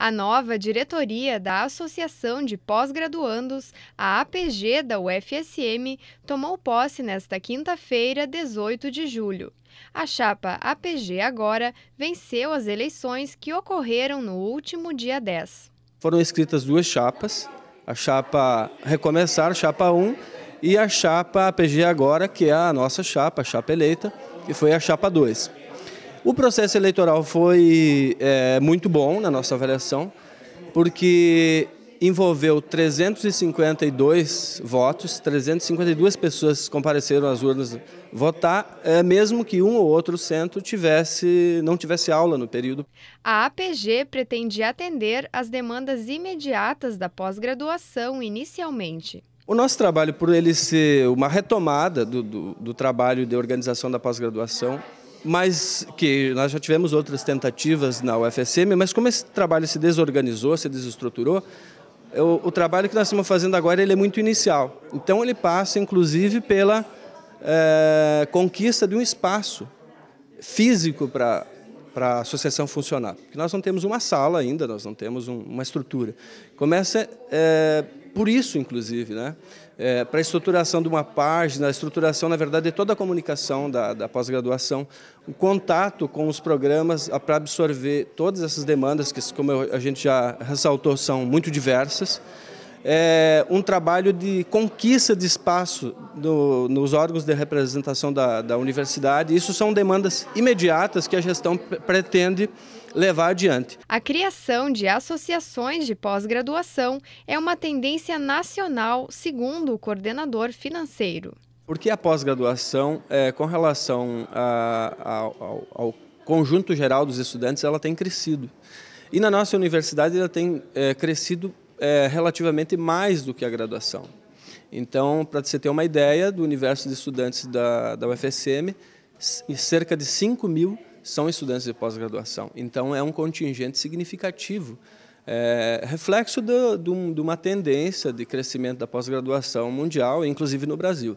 A nova diretoria da Associação de Pós-Graduandos, a APG da UFSM, tomou posse nesta quinta-feira, 18 de julho. A chapa APG Agora venceu as eleições que ocorreram no último dia 10. Foram escritas duas chapas, a chapa Recomeçar, chapa 1, e a chapa APG Agora, que é a nossa chapa, a chapa eleita, que foi a chapa 2. O processo eleitoral foi é, muito bom na nossa avaliação, porque envolveu 352 votos, 352 pessoas compareceram às urnas votar, é, mesmo que um ou outro centro tivesse, não tivesse aula no período. A APG pretende atender às demandas imediatas da pós-graduação inicialmente. O nosso trabalho, por ele ser uma retomada do, do, do trabalho de organização da pós-graduação, mas que nós já tivemos outras tentativas na UFSM, mas como esse trabalho se desorganizou, se desestruturou, eu, o trabalho que nós estamos fazendo agora ele é muito inicial. Então ele passa, inclusive, pela é, conquista de um espaço físico para para a associação funcionar. Porque nós não temos uma sala ainda, nós não temos um, uma estrutura. Começa é, por isso, inclusive, né? É, para a estruturação de uma página, a estruturação, na verdade, de toda a comunicação da, da pós-graduação, o contato com os programas para absorver todas essas demandas, que, como a gente já ressaltou, são muito diversas é, um trabalho de conquista de espaço do, nos órgãos de representação da, da universidade. Isso são demandas imediatas que a gestão pretende levar adiante. A criação de associações de pós-graduação é uma tendência nacional, segundo o coordenador financeiro. Porque a pós-graduação, é, com relação a, a, ao, ao conjunto geral dos estudantes, ela tem crescido. E na nossa universidade ela tem é, crescido é, relativamente mais do que a graduação. Então, para você ter uma ideia do universo de estudantes da, da UFSM, cerca de 5 mil são estudantes de pós-graduação. Então, é um contingente significativo, é, reflexo do, do, de uma tendência de crescimento da pós-graduação mundial, inclusive no Brasil.